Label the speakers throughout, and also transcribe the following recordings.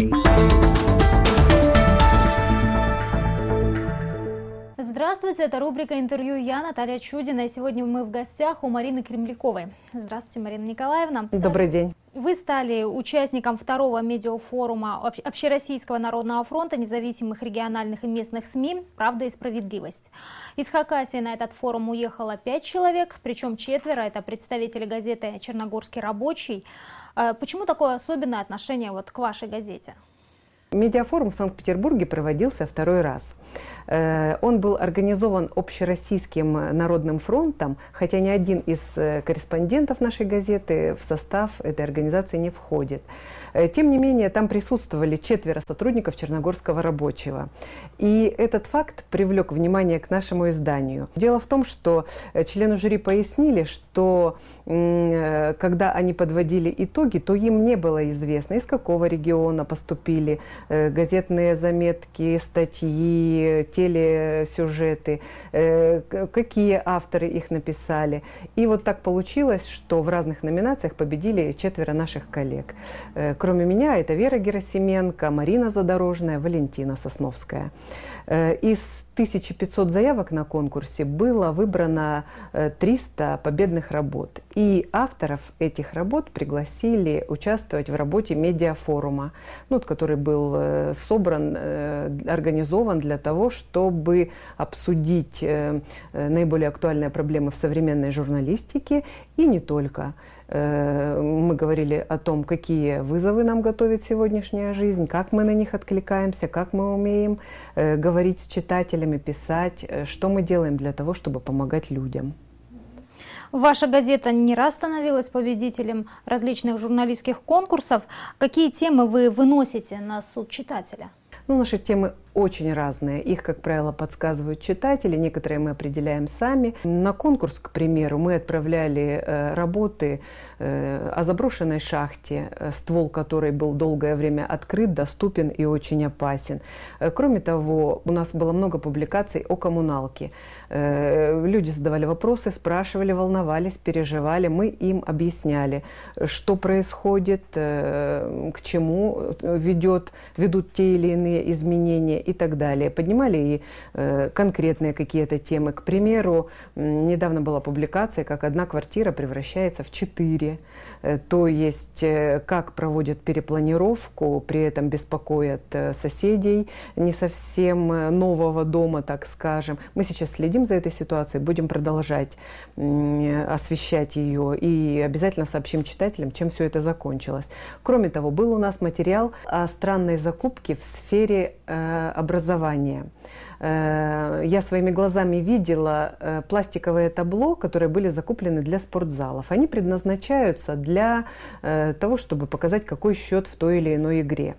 Speaker 1: Bye. Здравствуйте, это рубрика «Интервью я», Наталья Чудина. И сегодня мы в гостях у Марины Кремляковой. Здравствуйте, Марина Николаевна. Добрый день. Вы стали участником второго медиафорума Общероссийского народного фронта независимых региональных и местных СМИ «Правда и справедливость». Из Хакасии на этот форум уехало пять человек, причем четверо – это представители газеты «Черногорский рабочий». Э, почему такое особенное отношение вот к вашей газете?
Speaker 2: Медиафорум в Санкт-Петербурге проводился второй раз. Э, он был организован Общероссийским э, народным фронтом, хотя ни один из э, корреспондентов нашей газеты в состав этой организации не входит. Э, тем не менее, там присутствовали четверо сотрудников черногорского рабочего. И этот факт привлек внимание к нашему изданию. Дело в том, что э, члены жюри пояснили, что э, когда они подводили итоги, то им не было известно, из какого региона поступили газетные заметки, статьи, телесюжеты, какие авторы их написали. И вот так получилось, что в разных номинациях победили четверо наших коллег. Кроме меня, это Вера Герасименко, Марина Задорожная, Валентина Сосновская. Э, из 1500 заявок на конкурсе было выбрано 300 э, победных работ. И авторов этих работ пригласили участвовать в работе медиафорума, ну, который был э, собран, э, организован для того, чтобы обсудить наиболее актуальные проблемы в современной журналистике и не только. Мы говорили о том, какие вызовы нам готовит сегодняшняя жизнь, как мы на них откликаемся, как мы умеем говорить с читателями, писателями писать, э, что мы делаем для того, чтобы помогать людям.
Speaker 1: Ваша газета не раз становилась победителем различных журналистских конкурсов. Какие темы вы выносите на суд читателя?
Speaker 2: Ну, наши темы очень разные. Их, как правило, подсказывают читатели, некоторые мы определяем сами. На конкурс, к примеру, мы отправляли э, работы э, о заброшенной шахте, э, ствол которой был долгое время открыт, доступен и очень опасен. Кроме того, у нас было много публикаций о коммуналке. Люди задавали вопросы, спрашивали, волновались, переживали. Мы им объясняли, что происходит, к чему ведет, ведут те или иные изменения и так далее. Поднимали и э, конкретные какие-то темы. К примеру, недавно была публикация, как одна квартира превращается в четыре. Э, то есть, э, как проводят перепланировку, при этом беспокоят э, соседей не совсем нового дома, так скажем. Мы сейчас следим за этой ситуацией, будем продолжать освещать ее и обязательно сообщим читателям, чем все это закончилось. Кроме того, был у нас материал о странной закупке в сфере образования. Э, я своими глазами видела э, пластиковые табло, которые были закуплены для спортзалов. Они предназначаются для э, того, чтобы показать, какой счет в той или иной игре.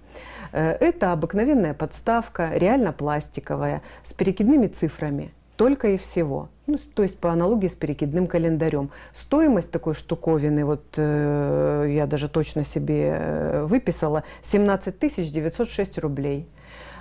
Speaker 2: Это обыкновенная подставка, реально пластиковая, с перекидными цифрами. Только и всего. Ну, то есть по аналогии с перекидным календарем. Стоимость такой штуковины, вот э, я даже точно себе выписала, 17 906 рублей.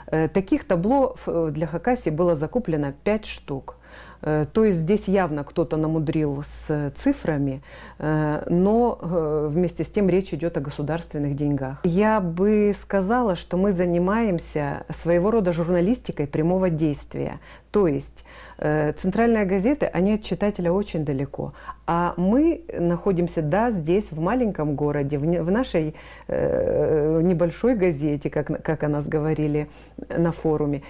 Speaker 2: Э, таких табло э, для Хакасии было закуплено 5 штук. Э, то есть здесь явно кто-то намудрил с э, цифрами, э, но вместе с тем речь идет о государственных деньгах. Я бы сказала, что мы занимаемся своего рода журналистикой прямого действия. То есть центральные газеты, они от читателя очень далеко. А мы находимся, да, здесь, в маленьком городе, в нашей небольшой газете, как, как о нас говорили на форуме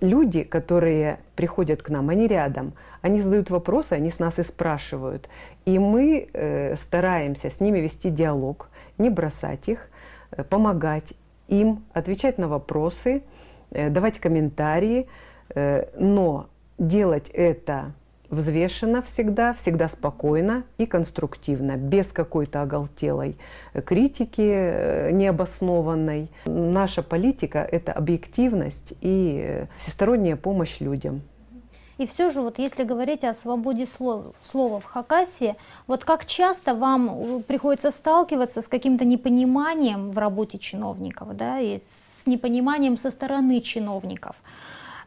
Speaker 2: люди, которые приходят к нам, они рядом, они задают вопросы, они с нас и спрашивают. И мы э, стараемся с ними вести диалог, не бросать их, э, помогать им, отвечать на вопросы, э, давать комментарии, э, но делать это взвешенно всегда, всегда спокойно и конструктивно, без какой-то оголтелой э, критики э, необоснованной. Наша политика – это объективность и э, всесторонняя помощь людям.
Speaker 1: И все же, вот если говорить о свободе слова, слова в Хакасии, вот как часто вам приходится сталкиваться с каким-то непониманием в работе чиновников, да, и с непониманием со стороны чиновников?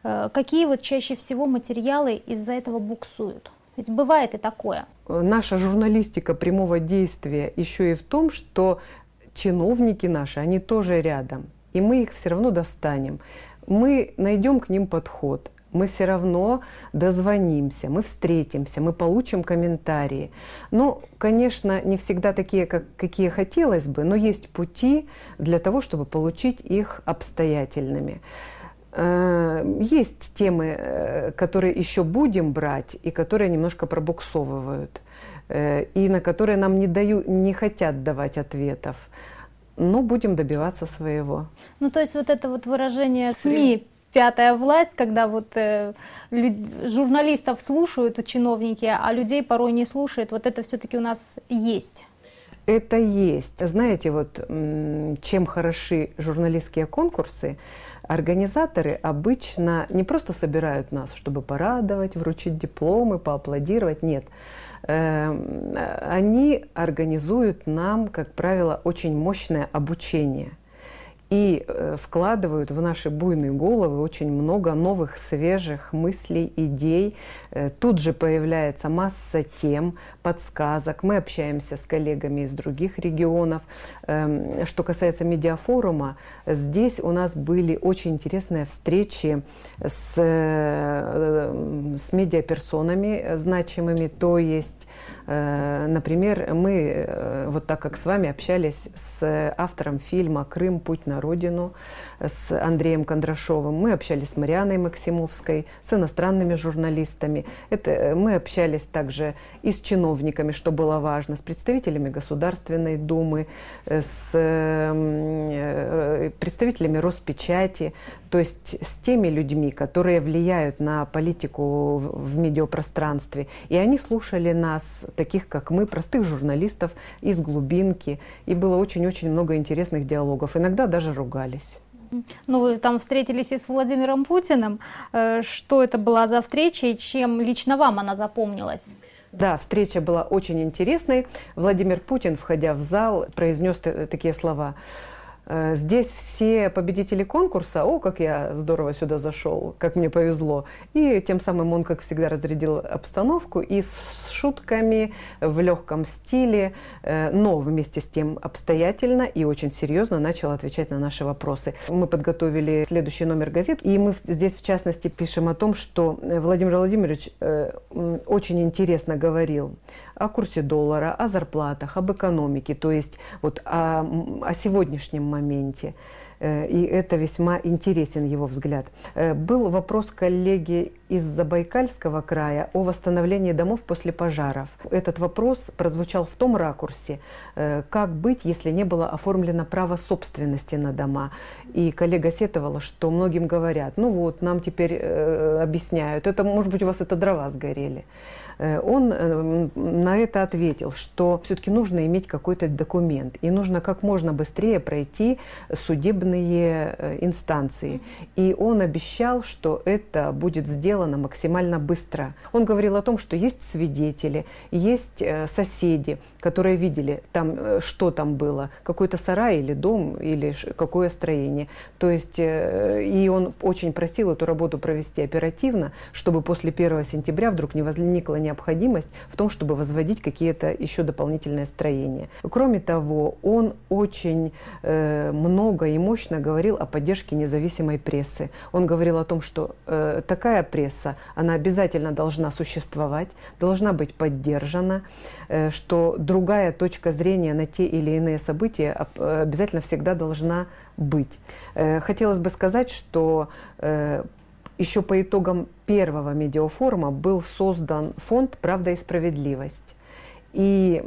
Speaker 1: Э, какие вот чаще всего материалы из-за этого буксуют? Ведь бывает и такое.
Speaker 2: Э, наша журналистика прямого действия еще и в том, что чиновники наши, они тоже рядом, и мы их все равно достанем. Мы найдем к ним подход, мы все равно дозвонимся, мы встретимся, мы получим комментарии. Но, ну, конечно, не всегда такие, как, какие хотелось бы, но есть пути для того, чтобы получить их обстоятельными. Э, есть темы, э, которые еще будем брать и которые немножко пробуксовывают, э, и на которые нам не, даю, не хотят давать ответов. Но ну, будем добиваться своего.
Speaker 1: Ну, то есть вот это вот выражение СМИ пятая власть, когда вот э, люд, журналистов слушают чиновники, а людей порой не слушают, вот это все-таки у нас есть.
Speaker 2: Это есть. Знаете, вот чем хороши журналистские конкурсы, Организаторы обычно не просто собирают нас, чтобы порадовать, вручить дипломы, поаплодировать, нет. Эм, э, они организуют нам, как правило, очень мощное обучение – и э, вкладывают в наши буйные головы очень много новых, свежих мыслей, идей. Э, тут же появляется масса тем, подсказок. Мы общаемся с коллегами из других регионов. Эм, что касается медиафорума, здесь у нас были очень интересные встречи с э, с медиаперсонами э, значимыми, то есть, э, например, мы, э, вот так как с вами общались с автором фильма «Крым. Путь на родину», с Андреем Кондрашовым, мы общались с Марианой Максимовской, с иностранными журналистами, Это, мы общались также и с чиновниками, что было важно, с представителями Государственной Думы, с представителями Роспечати, то есть с теми людьми, которые влияют на политику в медиапространстве. И они слушали нас, таких как мы, простых журналистов из глубинки. И было очень-очень много интересных диалогов. Иногда даже ругались.
Speaker 1: Ну, вы там встретились и с Владимиром Путиным. Э, что это была за встреча и чем лично вам она запомнилась?
Speaker 2: Да, встреча была очень интересной. Владимир Путин, входя в зал, произнес такие слова. Э, здесь все победители конкурса, о, как я здорово сюда зашел, как мне повезло. И тем самым он, как всегда, разрядил обстановку и с шутками, в легком стиле, э, но вместе с тем обстоятельно и очень серьезно начал отвечать на наши вопросы. Мы подготовили следующий номер газет, и мы здесь, в частности, пишем о том, что э, Владимир Владимирович очень интересно говорил о курсе доллара, о зарплатах, об экономике, то есть вот о, о сегодняшнем моменте. Э, и это весьма интересен его взгляд. Э, был вопрос коллеги из Забайкальского края о восстановлении домов после пожаров. Этот вопрос прозвучал в том ракурсе, э, как быть, если не было оформлено право собственности на дома. И коллега сетовала, что многим говорят, ну вот, нам теперь объясняют, это, может быть, у вас это дрова сгорели. Э, он э, на это ответил, что все-таки нужно иметь какой-то документ, и нужно как можно быстрее пройти судебные э, инстанции. И он обещал, что это будет сделано максимально быстро. Он говорил о том, что есть свидетели, есть соседи, которые видели, там, что там было, какой-то сарай или дом, или какое строение. То есть, и он очень просил эту работу провести оперативно, чтобы после 1 сентября вдруг не возникло необходимость в том, чтобы возводить какие-то еще дополнительные строения. Кроме того, он очень э, много и мощно говорил о поддержке независимой прессы. Он говорил о том, что э, такая пресса, она обязательно должна существовать, должна быть поддержана, э, что другая точка зрения на те или иные события э, обязательно всегда должна быть. Э, хотелось бы сказать, что э, еще по итогам первого медиафорума был создан фонд «Правда и справедливость». И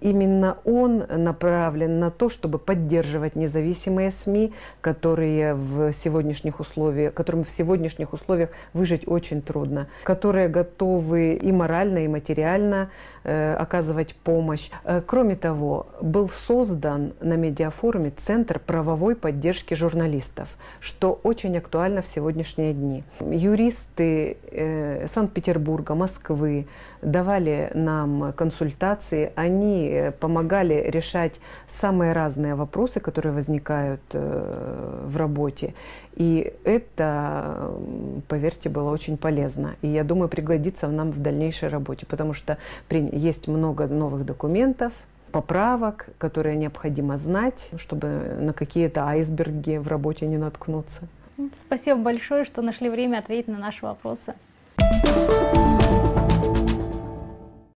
Speaker 2: именно он направлен на то, чтобы поддерживать независимые СМИ, которые в сегодняшних условиях, которым в сегодняшних условиях выжить очень трудно, которые готовы и морально, и материально э, оказывать помощь. Э, кроме того, был создан на медиафоруме Центр правовой поддержки журналистов, что очень актуально в сегодняшние дни. Юристы э, Санкт-Петербурга, Москвы давали нам консультации консультации, они э, помогали решать самые разные вопросы, которые возникают э, в работе. И это, поверьте, было очень полезно. И я думаю, пригодится нам в дальнейшей работе, потому что есть много новых документов, поправок, которые необходимо знать, чтобы на какие-то айсберги в работе не наткнуться.
Speaker 1: Спасибо большое, что нашли время ответить на наши вопросы. Thank you.